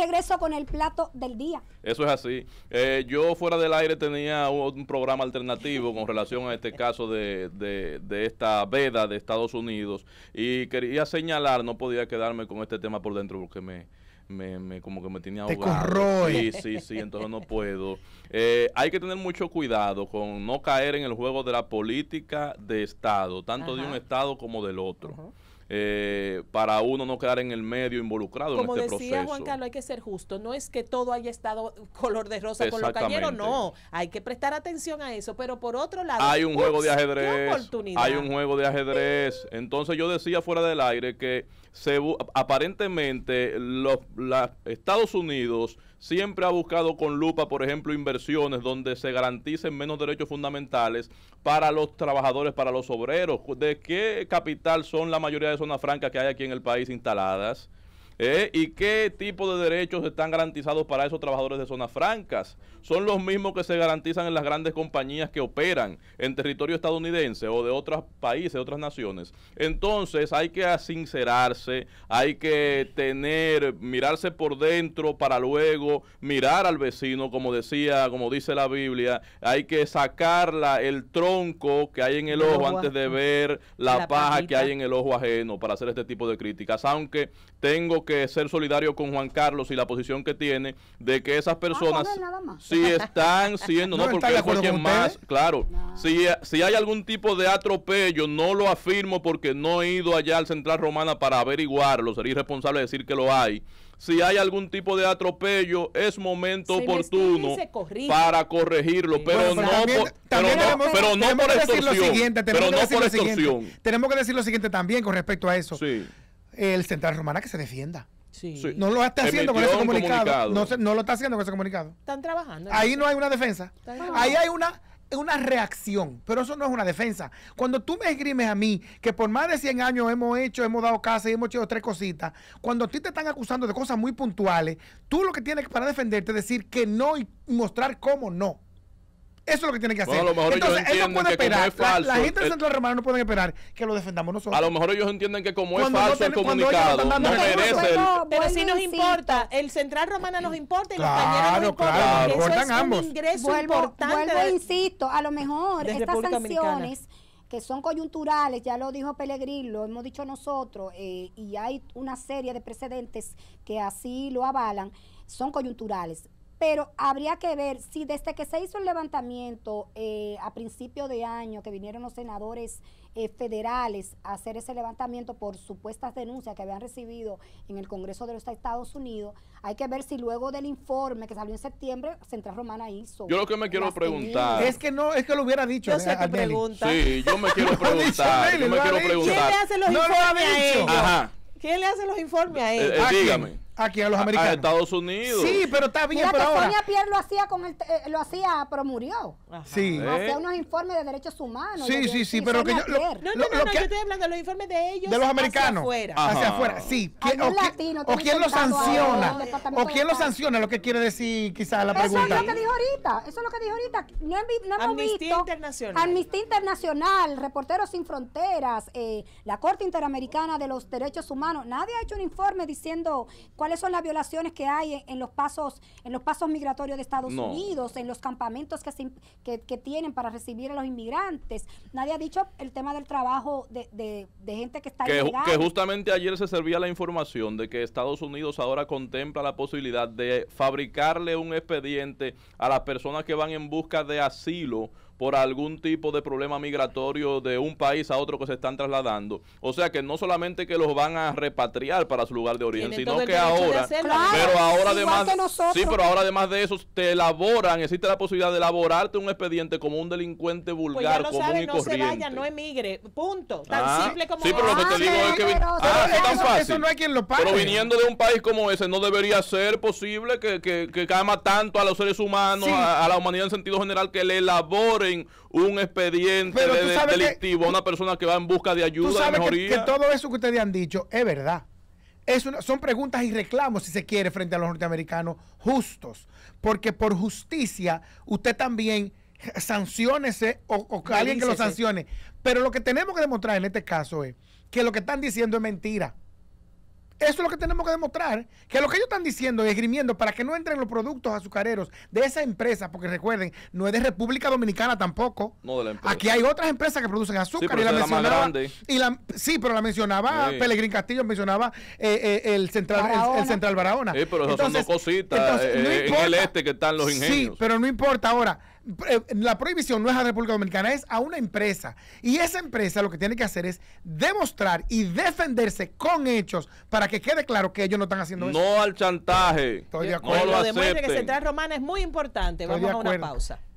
regreso con el plato del día. Eso es así. Eh, yo fuera del aire tenía un, programa alternativo con relación a este caso de, de, esta veda de Estados Unidos y quería señalar, no podía quedarme con este tema por dentro porque me... me, como que me tenía ahogado. Te sí, sí, sí, entonces no puedo. Eh, hay que tener mucho cuidado con no caer en el juego de la política de Estado, tanto de un Estado como del otro eh, para uno no quedar en el medio involucrado en este proceso. decía Juan Carlos, hay que ser justo. No es que todo haya estado color de rosa con los cañeros, no. Hay que prestar atención a eso. Pero por otro lado, hay un juego de ajedrez. Hay un juego de ajedrez. Entonces yo decía fuera del aire que aparentemente los Estados Unidos siempre ha buscado con lupa, por ejemplo, inversiones donde se garanticen menos derechos fundamentales para los trabajadores, para los obreros. ¿De qué capital son la mayoría de zonas francas que hay aquí en el país instaladas? ¿Eh? ¿Y qué tipo de derechos están garantizados para esos trabajadores de zonas francas? ¿Son los mismos que se garantizan en las grandes compañías que operan en territorio estadounidense o de otros países, otras naciones? Entonces hay que sincerarse, hay que tener, mirarse por dentro para luego mirar al vecino, como decía, como dice la Biblia, hay que sacarla el tronco que hay en el ojo antes de ver la, paja que hay en el ojo ajeno para hacer este tipo de críticas, aunque tengo que ser solidario con Juan Carlos y la posición que tiene de que esas ah, personas si están siendo, no, porque más, claro, si, si hay algún tipo de atropello, no lo afirmo porque no he ido allá al Central Romana para averiguarlo, sería irresponsable decir que lo hay si hay algún tipo de atropello, es momento oportuno para corregirlo, pero, no por, extorsión. Tenemos que decir lo siguiente también con respecto a eso el Central Romana que se defienda. No lo está haciendo con ese comunicado. No, lo está haciendo con ese comunicado. Están trabajando. Ahí no hay una defensa. Ahí hay una, una reacción, pero eso no es una defensa. Cuando tú me esgrimes a mí que por más de 100 años hemos hecho, hemos dado casa y hemos hecho tres cositas, cuando a ti te están acusando de cosas muy puntuales, tú lo que tienes para defenderte es decir que no y mostrar cómo no. Eso es lo que tiene que hacer. a lo mejor Entonces, ellos entienden que como es falso. La, gente eh, del Central Romano no pueden esperar que lo defendamos nosotros. A lo mejor ellos entienden que como es falso el comunicado, no, Pero sí nos importa. El Central Romana nos importa y los cañeros nos importan. Claro, importan ambos. un vuelvo, importante. Vuelvo, e insisto, a lo mejor estas sanciones que son coyunturales, ya lo dijo Pelegrín, lo hemos dicho nosotros, eh, y hay una serie de precedentes que así lo avalan, son coyunturales pero habría que ver si desde que se hizo el levantamiento eh, a principio de año, que vinieron los senadores eh, federales a hacer ese levantamiento por supuestas denuncias que habían recibido en el Congreso de los Estados Unidos, hay que ver si luego del informe que salió en septiembre, Central Romana hizo. Yo lo que me quiero preguntar. Es que no, es que lo hubiera dicho. Yo sé eh, Sí, yo me quiero preguntar. ¿Quién le hace los informes a él? Ajá. ¿Quién le hace los informes a dígame. Aquí a los americanos. A, Estados Unidos. Sí, pero está bien. pero que ahora... Sonia Pierre lo hacía, con el, eh, lo hacía, pero murió. Sí. Hacía eh. unos informes de derechos humanos. Sí, sí, sí, pero que yo. Lo, no, no, no, yo estoy hablando de los informes de ellos. De los americanos. Hacia afuera. Hacia afuera, sí. ¿Quién, o, quién lo sanciona. O quién lo sanciona, lo que quiere decir quizás la pregunta. Eso es lo que dijo ahorita. Eso es lo que dijo ahorita. No, hemos Amnistía Internacional. Amnistía Internacional, Reporteros Sin Fronteras, eh, la Corte Interamericana de los Derechos Humanos. Nadie ha hecho un informe diciendo cuál cuáles son las violaciones que hay en, los pasos en los pasos migratorios de Estados Unidos, en los campamentos que, tienen para recibir a los inmigrantes. Nadie ha dicho el tema del trabajo de, gente que está que, que justamente ayer se servía la información de que Estados Unidos ahora contempla la posibilidad de fabricarle un expediente a las personas que van en busca de asilo por algún tipo de problema migratorio de un país a otro que se están trasladando. O sea que no solamente que los van a repatriar para su lugar de origen, sino que ahora, pero ahora además, sí, pero ahora además de eso te elaboran, existe la posibilidad de elaborarte un expediente como un delincuente pues vulgar, no corriente. no emigre, punto. Tan ah, simple como. Sí, pero lo que te digo es que ah, eso, Eso no hay quien lo pague. Pero viniendo de un país como ese no debería ser posible que que, que, tanto a los seres humanos, a, a la humanidad en sentido general que le elabore un expediente delictivo una persona que va en busca de ayuda, tú sabes Que, todo eso que ustedes han dicho es verdad. Es son preguntas y reclamos, si se quiere, frente a los norteamericanos justos. Porque por justicia, usted también sancione o, o alguien que lo sancione. Pero lo que tenemos que demostrar en este caso es que lo que están diciendo es mentira. Eso es lo que tenemos que demostrar, que lo que ellos están diciendo y esgrimiendo para que no entren los productos azucareros de esa empresa, porque recuerden, no es de República Dominicana tampoco. Aquí hay otras empresas que producen azúcar sí, y la mencionaba. y sí, pero la mencionaba Pelegrín Castillo, mencionaba eh, eh, el Central Barahona. El, Central Barahona. Sí, pero son dos cositas eh, en el este que están los ingenios. Sí, pero no importa ahora eh, la prohibición no es a República Dominicana, es a una empresa. Y esa empresa lo que tiene que hacer es demostrar y defenderse con hechos para que quede claro que ellos no están haciendo eso. No al chantaje. Estoy de acuerdo. lo, que Central Romana es muy importante. Vamos a una pausa.